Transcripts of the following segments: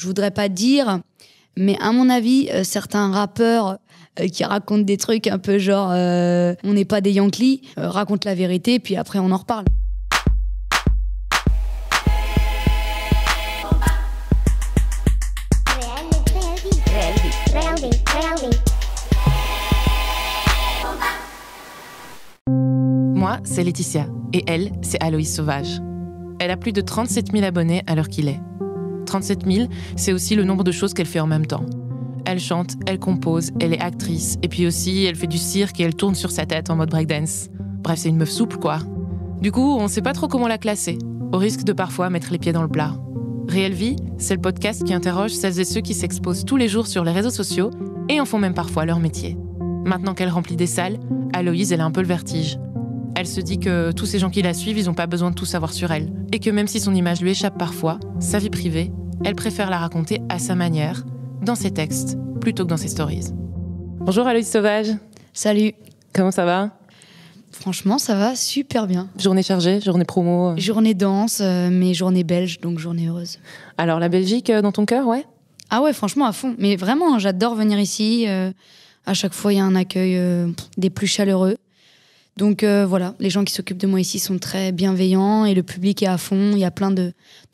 Je voudrais pas dire, mais à mon avis, euh, certains rappeurs euh, qui racontent des trucs un peu genre euh, on n'est pas des Yankees, racontent la vérité, puis après on en reparle. Moi, c'est Laetitia, et elle, c'est Aloïs Sauvage. Elle a plus de 37 000 abonnés à l'heure qu'il est. 37 000, c'est aussi le nombre de choses qu'elle fait en même temps. Elle chante, elle compose, elle est actrice, et puis aussi elle fait du cirque et elle tourne sur sa tête en mode breakdance. Bref, c'est une meuf souple quoi. Du coup, on ne sait pas trop comment la classer, au risque de parfois mettre les pieds dans le plat. Réelle Vie, c'est le podcast qui interroge celles et ceux qui s'exposent tous les jours sur les réseaux sociaux et en font même parfois leur métier. Maintenant qu'elle remplit des salles, Aloïse, elle a un peu le vertige. Elle se dit que tous ces gens qui la suivent, ils n'ont pas besoin de tout savoir sur elle. Et que même si son image lui échappe parfois, sa vie privée, elle préfère la raconter à sa manière, dans ses textes, plutôt que dans ses stories. Bonjour Aloïs Sauvage. Salut. Comment ça va Franchement, ça va super bien. Journée chargée, journée promo. Euh. Journée danse, euh, mais journée belge, donc journée heureuse. Alors la Belgique euh, dans ton cœur, ouais Ah ouais, franchement à fond. Mais vraiment, hein, j'adore venir ici. à chaque fois, il y a un accueil des plus chaleureux. Donc euh, voilà, les gens qui s'occupent de moi ici sont très bienveillants et le public est à fond. Il y a plein de,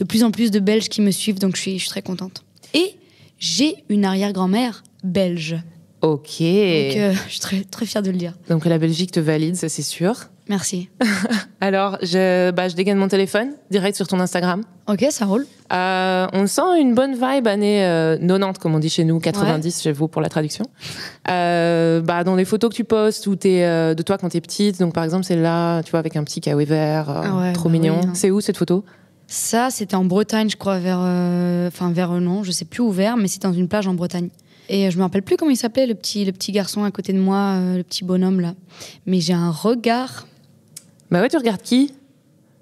plus en plus de Belges qui me suivent, donc je suis, très contente. Et j'ai une arrière-grand-mère belge. Ok. Euh, je suis très, très fière de le dire. Donc la Belgique te valide, ça c'est sûr. Merci. Alors, je, bah, je dégaine mon téléphone direct sur ton Instagram. Ok, ça roule. Euh, on sent une bonne vibe année 90, euh, comme on dit chez nous, 90 Je chez vous pour la traduction. Euh, bah, dans les photos que tu postes de toi quand t'es petite, donc par exemple c'est là tu vois, avec un petit caouet vert, ah trop bah mignon. Hein. c'est où cette photo Ça, c'était en Bretagne, je crois, vers. Enfin, vers non, je sais plus où vers, mais c'est dans une plage en Bretagne. Et je me rappelle plus comment il s'appelait, le petit, le petit garçon à côté de moi, le petit bonhomme là. Mais j'ai un regard bah ouais, tu regardes qui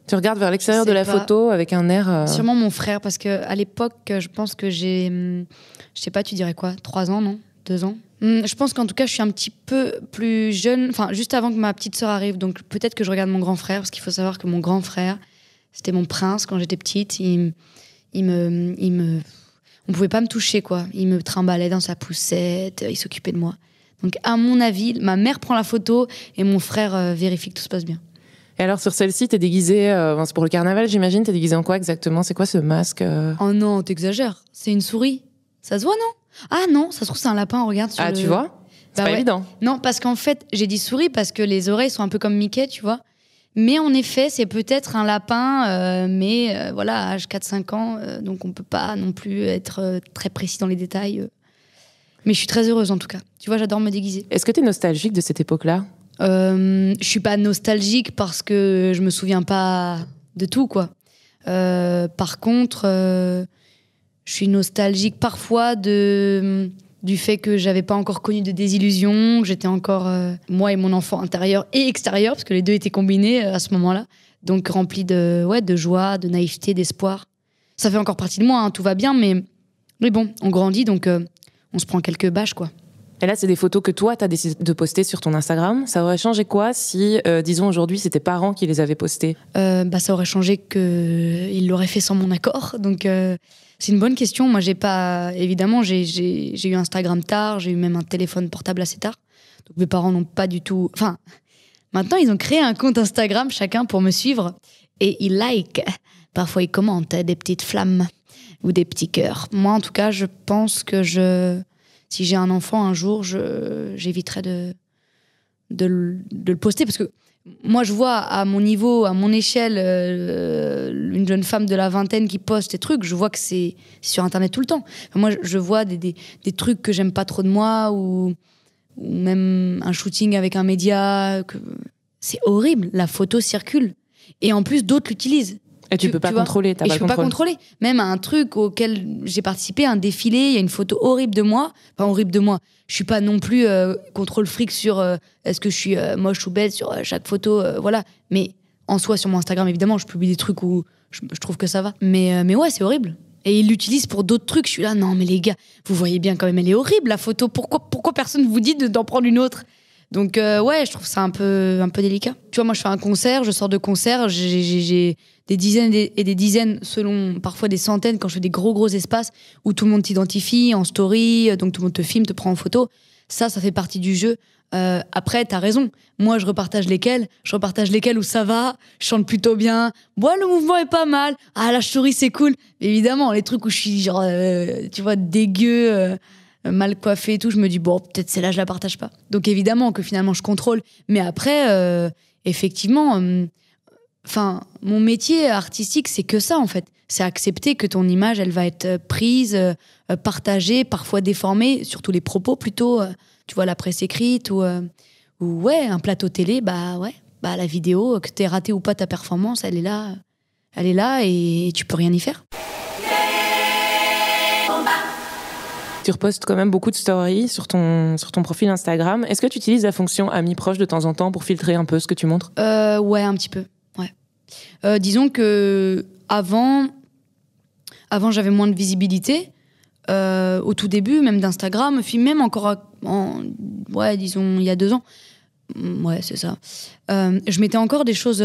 tu regardes vers l'extérieur de la photo avec un air. Euh, Sûrement mon frère, parce que à l'époque, je pense que j'ai. Je sais pas, tu dirais quoi Trois ans, non Deux ans hmm, Je pense qu'en tout cas, je suis un petit peu plus jeune, enfin, juste avant que ma petite sœur arrive. Donc peut-être que je regarde mon grand frère, parce qu'il faut savoir que mon grand frère, c'était mon prince quand j'étais petite. Il, il, me, il me. On pouvait pas me toucher, quoi. Il me trimbalait dans sa poussette, euh, il s'occupait de moi. Donc à mon avis, ma mère prend la photo et mon frère euh, vérifie que tout se passe bien. Et alors sur celle-ci, t'es déguisé, euh, c'est pour le carnaval j'imagine, t'es déguisé en quoi exactement C'est quoi ce masque euh? Oh non, t'exagères, c'est une souris. Ça se voit non Ah non, ça se trouve c'est un lapin, regarde. ah tu vois bah C'est pas évident. Non, parce qu'en fait, j'ai dit souris parce que les oreilles sont un peu comme Mickey, tu vois. Mais en effet, c'est peut-être un lapin, euh, mais voilà, âge 4-5 ans, donc on peut pas non plus être très précis dans les détails. Mais je suis très heureuse en tout cas. Tu vois, j'adore me déguiser. Est-ce que t'es nostalgique de cette époque-là euh, je suis pas nostalgique parce que je me souviens pas de tout, quoi. Euh, par contre, euh, je suis nostalgique parfois de du fait que j'avais pas encore connu de désillusion, j'étais encore euh, moi et mon enfant intérieur et extérieur parce que les deux étaient combinés à ce moment-là, donc rempli de ouais de joie, de naïveté, d'espoir. Ça fait encore partie de moi, hein, tout va bien, mais mais bon, on grandit donc on se prend quelques bâches quoi. Et là, c'est des photos que toi, tu as décidé de poster sur ton Instagram. Ça aurait changé quoi si, euh, disons, aujourd'hui, c'était tes parents qui les avaient postées euh, bah, Ça aurait changé qu'ils l'auraient fait sans mon accord. Donc, euh, c'est une bonne question. Moi, j'ai pas. Évidemment, j'ai eu Instagram tard, j'ai eu même un téléphone portable assez tard. Donc, mes parents n'ont pas du tout. Enfin, maintenant, ils ont créé un compte Instagram chacun pour me suivre et ils like. Parfois, ils commentent des petites flammes ou des petits cœurs. Moi, en tout cas, je pense que je si j'ai un enfant un jour, j'éviterai de, de, de, le poster parce que moi, je vois à mon niveau, à mon échelle, euh, une jeune femme de la vingtaine qui poste des trucs, je vois que c'est sur Internet tout le temps. moi, je vois des, trucs que j'aime pas trop de moi ou, ou, même un shooting avec un média. C'est horrible, la photo circule. Et en plus, d'autres l'utilisent. Et tu, peux pas contrôler, t'as pas je peux pas contrôler. Même un truc auquel j'ai participé, un défilé, il y a une photo horrible de moi. Enfin, horrible de moi. Je suis pas non plus euh, contrôle fric sur euh, est-ce que je suis euh, moche ou bête sur chaque photo, voilà. Mais en soi, sur mon Instagram, évidemment, je publie des trucs où je, trouve que ça va. Mais, mais ouais, c'est horrible. Et ils l'utilisent pour d'autres trucs. Je suis là, non, mais les gars, vous voyez bien quand même, elle est horrible la photo. Pourquoi, pourquoi personne vous dit d'en prendre une autre donc euh, ouais, je trouve ça un peu, un peu délicat. Tu vois, moi je fais un concert, je sors de concert, j'ai des dizaines et des dizaines, selon parfois des centaines, quand je fais des gros gros espaces où tout le monde t'identifie en story, euh, donc tout le monde te filme, te prend en photo. Ça, ça fait partie du jeu. Euh, après, t'as raison. Moi, je repartage lesquels. Je repartage lesquels où ça va. Je chante plutôt bien. Moi, le mouvement est pas mal. Ah, la souris c'est cool. Évidemment, les trucs où je suis genre, tu vois, dégueu. Euh, mal coiffée et tout, je me dis, bon, peut-être celle-là, je la partage pas. Donc évidemment que finalement, je contrôle. Mais après, euh, effectivement, euh, enfin, mon métier artistique, c'est que ça, en fait. C'est accepter que ton image, elle va être prise, partagée, parfois déformée, surtout les propos plutôt. tu vois, la presse écrite ou, ouais, un plateau télé, bah ouais, bah la vidéo, que t'aies raté ou pas ta performance, elle est là. Elle est là et tu peux rien y faire. Tu repostes quand même beaucoup de stories sur ton, sur ton profil Instagram. Est-ce que tu utilises la fonction amis proches de temps en temps pour filtrer un peu ce que tu montres euh, Ouais, un petit peu. Ouais. Euh, disons que avant, avant j'avais moins de visibilité. Euh, au tout début, même d'Instagram, puis même encore, en, ouais, disons, il y a deux ans. Mm, ouais, c'est ça. je mettais encore des choses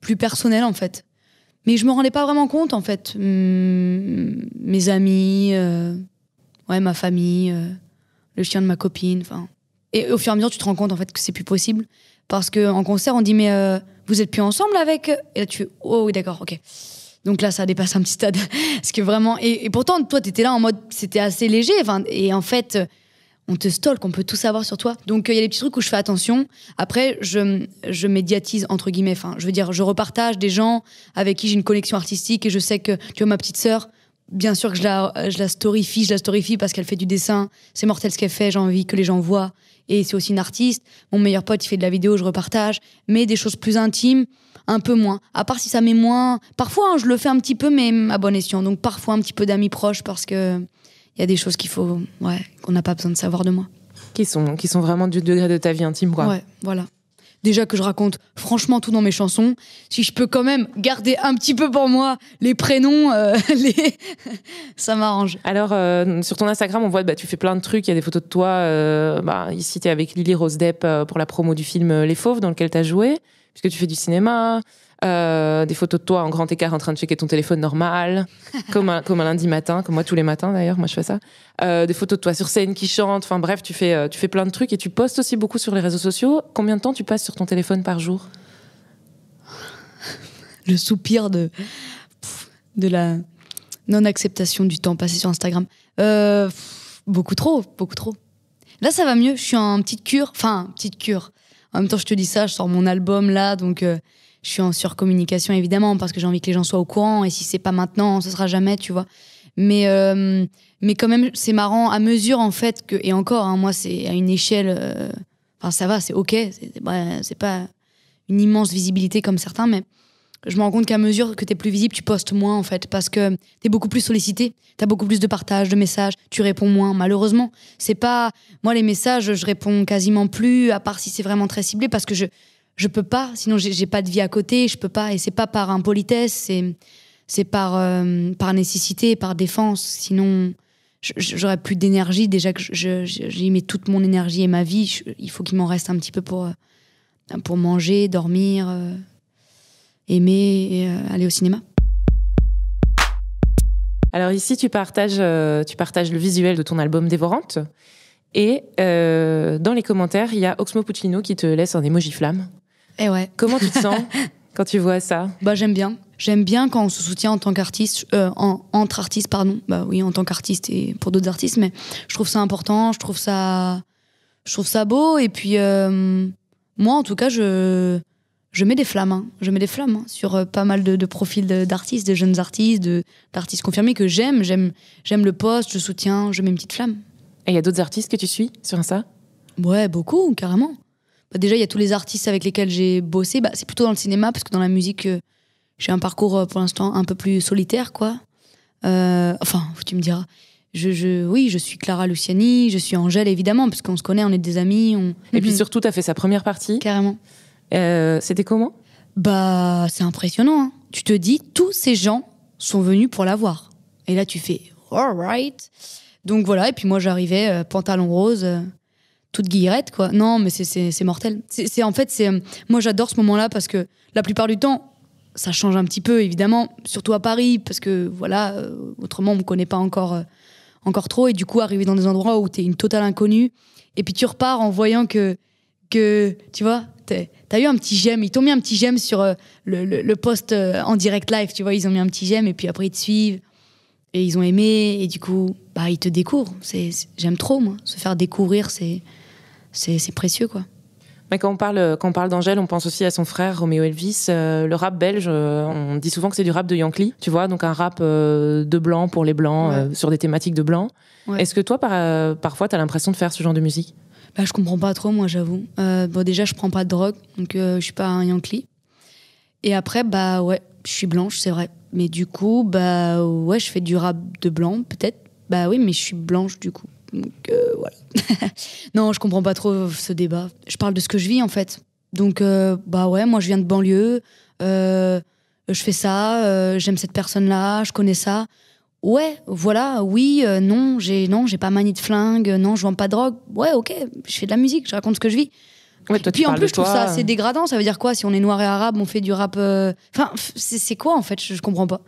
plus personnelles, en fait. Mais je me rendais pas vraiment compte, en fait. Mm, mes amis, ouais, ma famille, euh, le chien de ma copine. Enfin, et au fur et à mesure, tu te rends compte en fait que c'est plus possible parce que en concert, on dit mais euh, vous êtes plus ensemble avec Et là, tu oh oui, d'accord, ok. Donc là, ça dépasse un petit stade parce que vraiment. Et, pourtant, toi, tu étais là en mode c'était assez léger. et en fait. On te stalk, on peut tout savoir sur toi. Donc euh, il y a des petits trucs où je fais attention. Après, je, je médiatise, entre guillemets. Enfin, je veux dire, je repartage des gens avec qui j'ai une connexion artistique et je sais que, tu vois, ma petite sœur, bien sûr que je la, je la storifie, je la storyfie parce qu'elle fait du dessin. C'est mortel ce qu'elle fait, j'ai envie que les gens voient. Et c'est aussi une artiste. Mon meilleur pote, il fait de la vidéo, je repartage. Mais des choses plus intimes, un peu moins. À part si ça met moins. Parfois, hein, je le fais un petit peu, mais à bon escient. Donc parfois, un petit peu d'amis proches parce qu'il y a des choses qu'il faut, ouais, qu'on n'a pas besoin de savoir de moi. Qui sont, qui sont vraiment du degré de ta vie intime, quoi. Ouais, voilà déjà que je raconte franchement tout dans mes chansons, si je peux quand même garder un petit peu pour moi les prénoms, euh, les... ça m'arrange. Alors, euh, sur ton Instagram, on voit que bah, tu fais plein de trucs. Il y a des photos de toi. Euh, bah, ici, tu es avec Lily Rose Depp pour la promo du film Les Fauves, dans lequel tu as joué, puisque tu fais du cinéma. Euh, des photos de toi en grand écart en train de checker ton téléphone normal, comme un, comme lundi matin, comme moi tous les matins d'ailleurs, moi je fais ça. Euh, des photos de toi sur scène qui chante, enfin bref, tu fais, euh, tu fais plein de trucs et tu postes aussi beaucoup sur les réseaux sociaux. Combien de temps tu passes sur ton téléphone par jour Le soupir de, de la non-acceptation du temps passé sur Instagram. beaucoup trop, beaucoup trop. Là, ça va mieux. Je suis en petite cure. Enfin, petite cure. En même temps, je te dis ça, je sors mon album là, donc je suis en surcommunication évidemment parce que j'ai envie que les gens soient au courant et si c'est pas maintenant, ce sera jamais, tu vois. Mais euh, mais quand même, c'est marrant à mesure en fait que et encore, hein, moi c'est à une échelle, euh, enfin ça va, c'est ok, c'est pas une immense visibilité comme certains, mais je me rends compte qu'à mesure que tu es plus visible, tu postes moins en fait, parce que tu es beaucoup plus sollicité, tu as beaucoup plus de partages, de messages, tu réponds moins, malheureusement. C'est pas. Moi, les messages, je réponds quasiment plus, à part si c'est vraiment très ciblé, parce que je, je peux pas, sinon j'ai pas de vie à côté, je peux pas, et c'est pas par impolitesse, c'est c'est par euh, par nécessité, par défense, sinon j'aurais plus d'énergie déjà que j'ai mets toute mon énergie et ma vie, il faut qu'il m'en reste un petit peu pour euh, pour manger, dormir, euh, aimer, et, aller au cinéma. Alors ici, tu partages, tu partages le visuel de ton album Dévorante. Et dans les commentaires, il y a Oxmo Puccino qui te laisse un émoji flamme. Et eh ouais. Comment tu te sens quand tu vois ça Bah j'aime bien. J'aime bien quand on se soutient en tant qu'artiste, euh, entre artistes, pardon. Bah oui, en tant qu'artiste et pour d'autres artistes, mais je trouve ça important, je trouve ça, je trouve ça beau. Et puis euh, moi, en tout cas, je je mets des flammes, hein. je mets des flammes hein, sur euh, pas mal de, profils d'artistes, de, jeunes artistes, d'artistes confirmés que j'aime, j'aime, j'aime le poste, je soutiens, je mets une petite flamme. Et il y a d'autres artistes que tu suis sur Insta Ouais, beaucoup, carrément. Bah, déjà, il y a tous les artistes avec lesquels j'ai bossé. Bah, c'est plutôt dans le cinéma, parce que dans la musique, euh, j'ai un parcours euh, pour l'instant un peu plus solitaire, quoi. Euh, enfin, tu me diras. Je, oui, je suis Clara Luciani, je suis Angèle, évidemment, parce qu'on se connaît, on est des amis. On... Et puis surtout, tu as fait sa première partie. Carrément. C'était comment Bah, c'est impressionnant. Hein. Tu te dis, tous ces gens sont venus pour la voir. Et là, tu fais, all right. Donc voilà, et puis moi, j'arrivais, pantalon rose, toute guillerette, quoi. Non, mais c'est mortel. C'est en fait, c'est euh, moi j'adore ce moment-là parce que la plupart du temps, ça change un petit peu, évidemment, surtout à Paris, parce que voilà, euh, autrement on me connaît pas encore, euh, encore trop, et du coup arriver dans des endroits où tu es une totale inconnue, et puis tu repars en voyant que, que tu vois, t'as eu un petit j'aime, ils t'ont mis un petit j'aime sur le, le, post en direct live, tu vois, ils ont mis un petit j'aime, et puis après ils te suivent, et ils ont aimé, et du coup, bah ils te découvrent. J'aime trop, moi, se faire découvrir, c'est c'est précieux, quoi. Mais quand on parle, quand on parle d'Angèle, on pense aussi à son frère Roméo Elvis. Euh, le rap belge, euh, on dit souvent que c'est du rap de Yankee, tu vois, donc un rap euh, de blanc pour les blancs, sur des thématiques de blanc. Est-ce que toi, par, parfois, t'as l'impression de faire ce genre de musique Bah, je comprends pas trop, moi, j'avoue. bon, déjà, je prends pas de drogue, donc je suis pas un Yankee. Et après, bah ouais, je suis blanche, c'est vrai. Mais du coup, bah ouais, je fais du rap de blanc, peut-être. Bah oui, mais je suis blanche du coup. Donc euh, voilà. non, je comprends pas trop ce débat. Je parle de ce que je vis en fait. Donc euh, bah ouais, moi je viens de banlieue, euh, je fais ça, j'aime cette personne-là, je connais ça. Ouais, voilà, oui, non, j'ai non, j'ai pas manie de flingue, non, je vends pas de drogue. Ouais, ok, je fais de la musique, je raconte ce que je vis. Ouais, Puis en plus, je trouve ça assez dégradant. Ça veut dire quoi si on est noir et arabe, on fait du rap Enfin, c'est quoi en fait je comprends pas.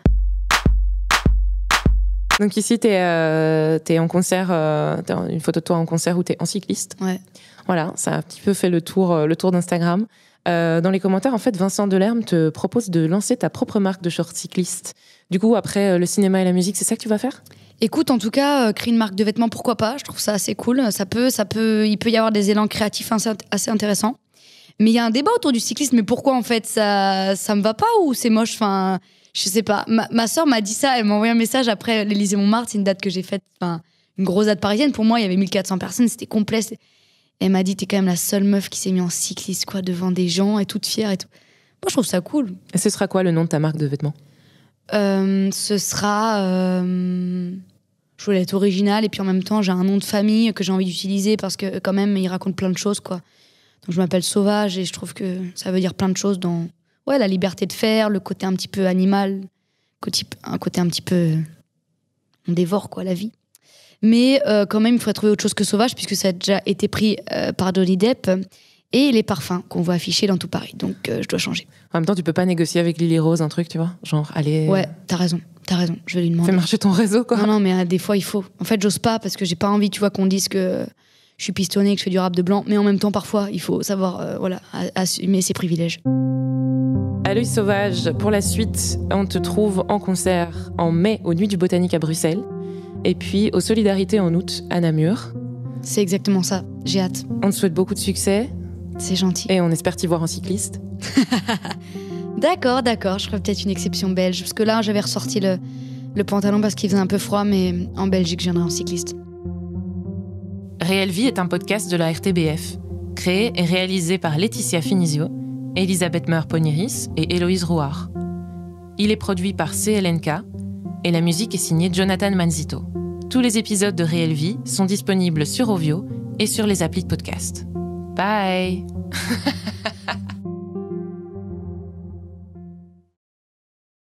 Donc ici, tu es, euh, en concert, euh, une photo de toi en concert où tu es en cycliste. Ouais. Voilà, ça a un petit peu fait le tour, euh, le tour d'Instagram. Euh, dans les commentaires, en fait, Vincent Delerme te propose de lancer ta propre marque de shorts cyclistes. Du coup, après le cinéma et la musique, c'est ça que tu vas faire Écoute, en tout cas, créer une marque de vêtements, pourquoi pas Je trouve ça assez cool. Ça peut, ça peut, il peut y avoir des élans créatifs assez, intéressants. Mais il y a un débat autour du cyclisme. Mais pourquoi en fait ça, ça me va pas ou c'est moche Enfin, je sais pas. Ma, soeur m'a dit ça, elle m'a envoyé un message après l'Élysée Montmartre, c'est une date que j'ai faite, enfin, une grosse date parisienne. Pour moi, il y avait 1400 personnes, c'était complet. Elle m'a dit, t'es quand même la seule meuf qui s'est mise en cycliste, quoi, devant des gens, et toute fière et tout. Moi, je trouve ça cool. Et ce sera quoi le nom de ta marque de vêtements euh, Ce sera. Euh, je voulais être originale, et puis en même temps, j'ai un nom de famille que j'ai envie d'utiliser parce que, quand même, il raconte plein de choses, quoi. Donc, je m'appelle Sauvage, et je trouve que ça veut dire plein de choses dans ouais, la liberté de faire, le côté un petit peu animal, un côté un petit peu. On dévore, quoi, la vie. Mais euh, quand même, il faudrait trouver autre chose que sauvage, puisque ça a déjà été pris euh, par Johnny Depp. Et les parfums qu'on voit afficher dans tout Paris. Donc, euh, je dois changer. En même temps, tu peux pas négocier avec Lily Rose un truc, tu vois Genre, allez. Ouais, t'as raison. T'as raison. Je vais lui demander. Fais marcher ton réseau, quoi. Non, non, mais des fois, il faut. En fait, j'ose pas parce que j'ai pas envie, tu vois, qu'on dise que je suis pistonnée, que je fais du rap de blanc. Mais en même temps, parfois, il faut savoir, voilà, assumer ses privilèges. Salut sauvage, pour la suite, on te trouve en concert en mai aux Nuits du Botanique à Bruxelles, et puis aux Solidarités en août à Namur. C'est exactement ça, j'ai hâte. On te souhaite beaucoup de succès. C'est gentil. Et on espère t'y voir en cycliste. d'accord, d'accord, je crois peut-être une exception belge, parce que là j'avais ressorti le, pantalon parce qu'il faisait un peu froid, mais en Belgique je en cycliste. Réelle Vie est un podcast de la RTBF, créé et réalisé par Laetitia Finizio Elisabeth Meur-Poniris et Héloïse Rouard. Il est produit par CLNK et la musique est signée Jonathan Manzito. Tous les épisodes de Réelle Vie sont disponibles sur Ovio et sur les applis de podcast. Bye